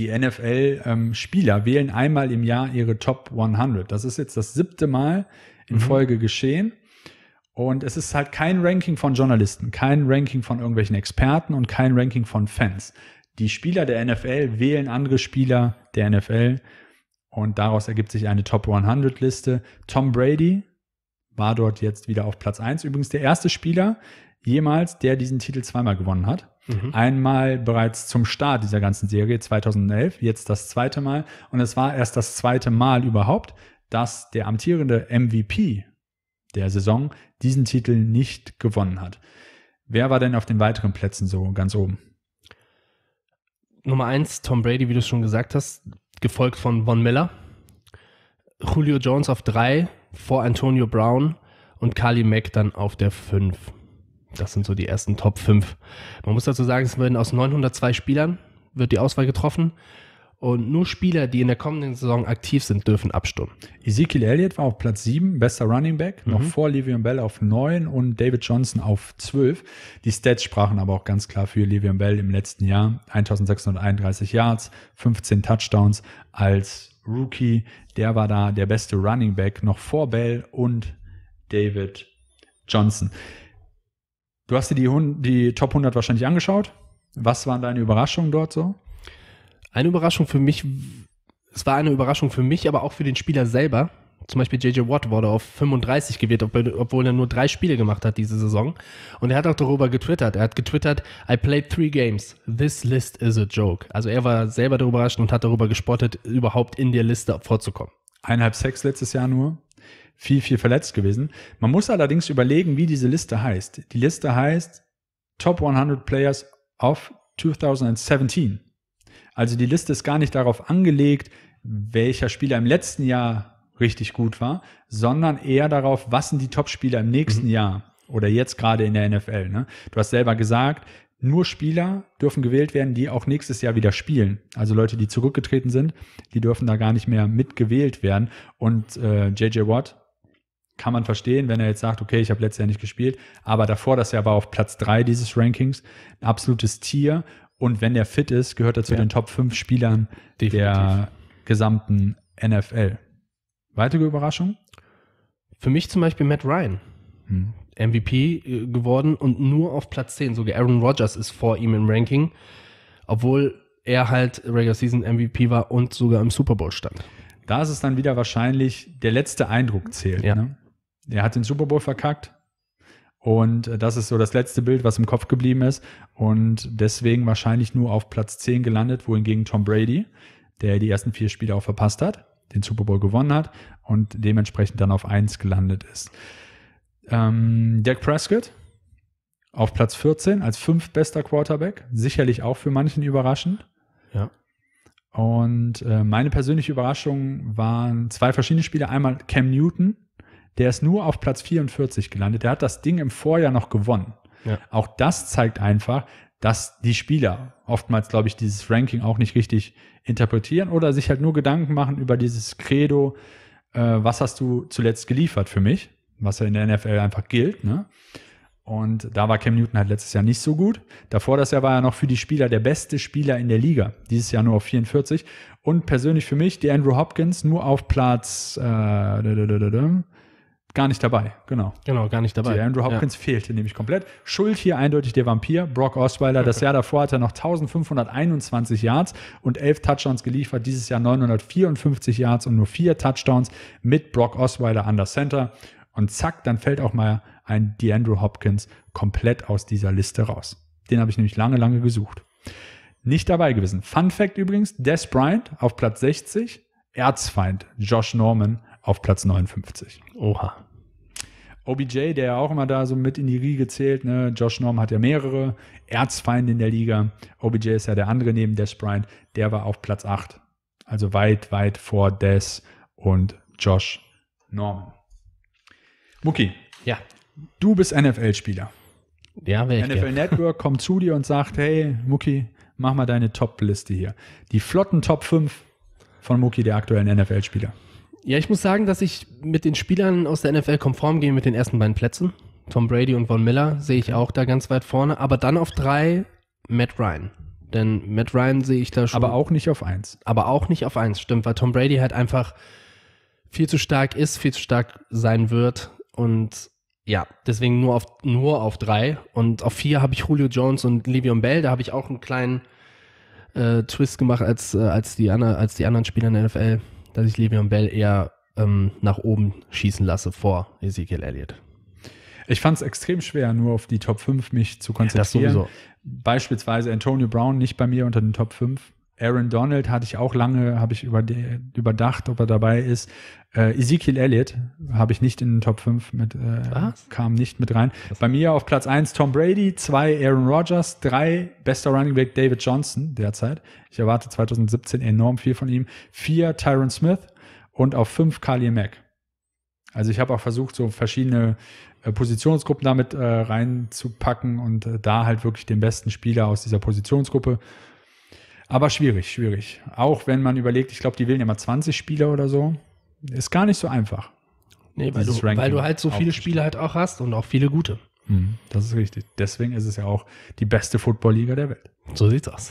die NFL-Spieler ähm, wählen einmal im Jahr ihre Top 100. Das ist jetzt das siebte Mal in mhm. Folge geschehen. Und es ist halt kein Ranking von Journalisten, kein Ranking von irgendwelchen Experten und kein Ranking von Fans. Die Spieler der NFL wählen andere Spieler der NFL und daraus ergibt sich eine Top 100 Liste. Tom Brady war dort jetzt wieder auf Platz 1. Übrigens der erste Spieler jemals, der diesen Titel zweimal gewonnen hat. Mhm. Einmal bereits zum Start dieser ganzen Serie 2011, jetzt das zweite Mal. Und es war erst das zweite Mal überhaupt, dass der amtierende MVP der Saison diesen Titel nicht gewonnen hat. Wer war denn auf den weiteren Plätzen so ganz oben? Nummer eins, Tom Brady, wie du es schon gesagt hast, gefolgt von Von Miller. Julio Jones auf drei, vor Antonio Brown und Carly Mack dann auf der fünf. Das sind so die ersten Top 5. Man muss dazu sagen, es werden aus 902 Spielern wird die Auswahl getroffen und nur Spieler, die in der kommenden Saison aktiv sind, dürfen abstimmen. Ezekiel Elliott war auf Platz 7, bester Running Back, mhm. noch vor Livion Bell auf 9 und David Johnson auf 12. Die Stats sprachen aber auch ganz klar für Livion Bell im letzten Jahr. 1631 Yards, 15 Touchdowns als Rookie. Der war da der beste Running Back, noch vor Bell und David Johnson. Du hast dir die, die Top 100 wahrscheinlich angeschaut. Was waren deine Überraschungen dort so? Eine Überraschung für mich, es war eine Überraschung für mich, aber auch für den Spieler selber. Zum Beispiel JJ Watt wurde auf 35 gewählt, obwohl er nur drei Spiele gemacht hat diese Saison. Und er hat auch darüber getwittert. Er hat getwittert, I played three games. This list is a joke. Also er war selber darüber überrascht und hat darüber gespottet, überhaupt in der Liste vorzukommen. Eineinhalb Sex letztes Jahr nur viel, viel verletzt gewesen. Man muss allerdings überlegen, wie diese Liste heißt. Die Liste heißt Top 100 Players of 2017. Also die Liste ist gar nicht darauf angelegt, welcher Spieler im letzten Jahr richtig gut war, sondern eher darauf, was sind die Top-Spieler im nächsten mhm. Jahr oder jetzt gerade in der NFL. Ne? Du hast selber gesagt, nur Spieler dürfen gewählt werden, die auch nächstes Jahr wieder spielen. Also Leute, die zurückgetreten sind, die dürfen da gar nicht mehr mitgewählt werden. Und äh, JJ Watt, kann man verstehen, wenn er jetzt sagt, okay, ich habe letztes Jahr nicht gespielt, aber davor dass er war auf Platz 3 dieses Rankings, ein absolutes Tier und wenn er fit ist, gehört er zu ja. den Top 5 Spielern Definitiv. der gesamten NFL. Weitere Überraschung? Für mich zum Beispiel Matt Ryan. Hm. MVP äh, geworden und nur auf Platz 10. Sogar Aaron Rodgers ist vor ihm im Ranking, obwohl er halt Regular Season MVP war und sogar im Super Bowl stand. Da ist es dann wieder wahrscheinlich, der letzte Eindruck zählt. Ja. Ne? er hat den Super Bowl verkackt. Und äh, das ist so das letzte Bild, was im Kopf geblieben ist. Und deswegen wahrscheinlich nur auf Platz 10 gelandet, wohingegen Tom Brady, der die ersten vier Spiele auch verpasst hat, den Super Bowl gewonnen hat und dementsprechend dann auf 1 gelandet ist. Ähm, Dak Prescott auf Platz 14 als fünftbester Quarterback, sicherlich auch für manchen überraschend. Ja. Und äh, meine persönliche Überraschung waren zwei verschiedene Spiele. Einmal Cam Newton, der ist nur auf Platz 44 gelandet. Der hat das Ding im Vorjahr noch gewonnen. Ja. Auch das zeigt einfach, dass die Spieler oftmals, glaube ich, dieses Ranking auch nicht richtig interpretieren oder sich halt nur Gedanken machen über dieses Credo, äh, was hast du zuletzt geliefert für mich, was ja in der NFL einfach gilt. Ne? Und da war Cam Newton halt letztes Jahr nicht so gut. Davor das Jahr war er noch für die Spieler der beste Spieler in der Liga. Dieses Jahr nur auf 44. Und persönlich für mich, die Andrew Hopkins nur auf Platz äh, gar nicht dabei, genau. Genau, gar nicht dabei. Die Andrew Hopkins ja. fehlte nämlich komplett. Schuld hier eindeutig der Vampir, Brock Osweiler. Das Jahr davor hat er noch 1521 Yards und 11 Touchdowns geliefert. Dieses Jahr 954 Yards und nur 4 Touchdowns mit Brock Osweiler an das Center. Und zack, dann fällt auch mal ein DeAndrew Hopkins komplett aus dieser Liste raus. Den habe ich nämlich lange, lange gesucht. Nicht dabei gewesen. Fun Fact übrigens, Des Bryant auf Platz 60, Erzfeind Josh Norman auf Platz 59. Oha. OBJ, der ja auch immer da so mit in die Riege zählt, ne? Josh Norm hat ja mehrere Erzfeinde in der Liga. OBJ ist ja der andere neben Des Bryant, der war auf Platz 8. Also weit, weit vor Des und Josh Norman. Muki. Ja. Du bist NFL-Spieler. Ja, wäre NFL gern. Network kommt zu dir und sagt, hey, Muki, mach mal deine Top-Liste hier. Die flotten Top 5 von Muki, der aktuellen NFL-Spieler. Ja, ich muss sagen, dass ich mit den Spielern aus der NFL konform gehe mit den ersten beiden Plätzen. Tom Brady und Von Miller sehe ich auch da ganz weit vorne. Aber dann auf drei Matt Ryan. Denn Matt Ryan sehe ich da schon. Aber auch nicht auf eins. Aber auch nicht auf eins, stimmt, weil Tom Brady halt einfach viel zu stark ist, viel zu stark sein wird. Und ja, deswegen nur auf, nur auf drei. Und auf vier habe ich Julio Jones und Le'Veon Bell. Da habe ich auch einen kleinen äh, Twist gemacht, als, äh, als, die, andere, als die anderen Spieler in der NFL dass ich Le'Veon Bell eher ähm, nach oben schießen lasse vor Ezekiel Elliott. Ich fand es extrem schwer, nur auf die Top 5 mich zu konzentrieren. Ja, Beispielsweise Antonio Brown nicht bei mir unter den Top 5. Aaron Donald hatte ich auch lange, habe ich über, überdacht, ob er dabei ist. Äh, Ezekiel Elliott habe ich nicht in den Top 5 mit, äh, kam nicht mit rein. Was? Bei mir auf Platz 1 Tom Brady, 2 Aaron Rodgers, 3 bester Running Back David Johnson derzeit. Ich erwarte 2017 enorm viel von ihm. 4 Tyron Smith und auf 5 Kali Mack. Also ich habe auch versucht, so verschiedene äh, Positionsgruppen damit äh, reinzupacken und äh, da halt wirklich den besten Spieler aus dieser Positionsgruppe. Aber schwierig, schwierig. Auch wenn man überlegt, ich glaube, die wählen immer 20 Spieler oder so. Ist gar nicht so einfach. Nee, weil, du, weil du, halt so viele Spiele halt auch hast und auch viele gute. Mhm, das ist richtig. Deswegen ist es ja auch die beste Football-Liga der Welt. So sieht's aus.